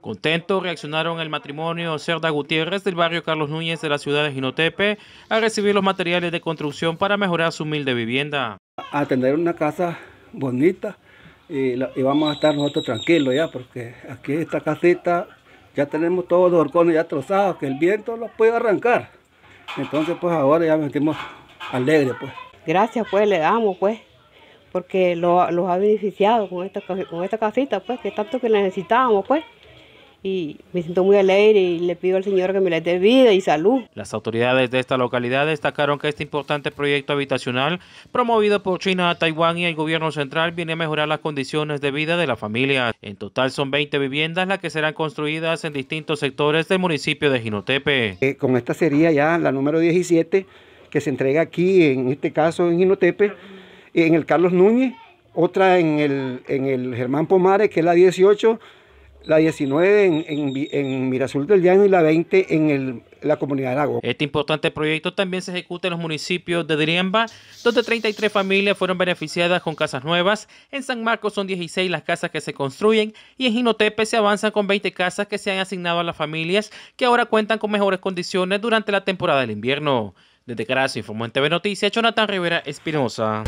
Contentos reaccionaron el matrimonio Cerda Gutiérrez del barrio Carlos Núñez de la ciudad de Jinotepe a recibir los materiales de construcción para mejorar su humilde vivienda. A tener una casa bonita y, vamos a estar nosotros tranquilos ya, porque aquí esta casita ya tenemos todos los horcones ya trozados, que el viento los puede arrancar. Entonces pues ahora ya nos sentimos alegres pues. Gracias pues, le damos pues porque los ha beneficiado con esta, con esta casita, pues, que tanto que necesitábamos, pues y me siento muy alegre y le pido al Señor que me le dé vida y salud. Las autoridades de esta localidad destacaron que este importante proyecto habitacional promovido por China, Taiwán y el gobierno central viene a mejorar las condiciones de vida de la familia. En total son 20 viviendas las que serán construidas en distintos sectores del municipio de Jinotepe. Eh, con esta sería ya la número 17 que se entrega aquí, en este caso en Jinotepe, en el Carlos Núñez, otra en el, en el Germán Pomares, que es la 18 la 19 en, en, Mirasol del Llano y la 20 en la comunidad de Lago. Este importante proyecto también se ejecuta en los municipios de Driemba, donde 33 familias fueron beneficiadas con casas nuevas. En San Marcos son 16 las casas que se construyen y en Jinotepe se avanzan con 20 casas que se han asignado a las familias que ahora cuentan con mejores condiciones durante la temporada del invierno. Desde Gracia informó en TV Noticias Jonathan Rivera Espinosa.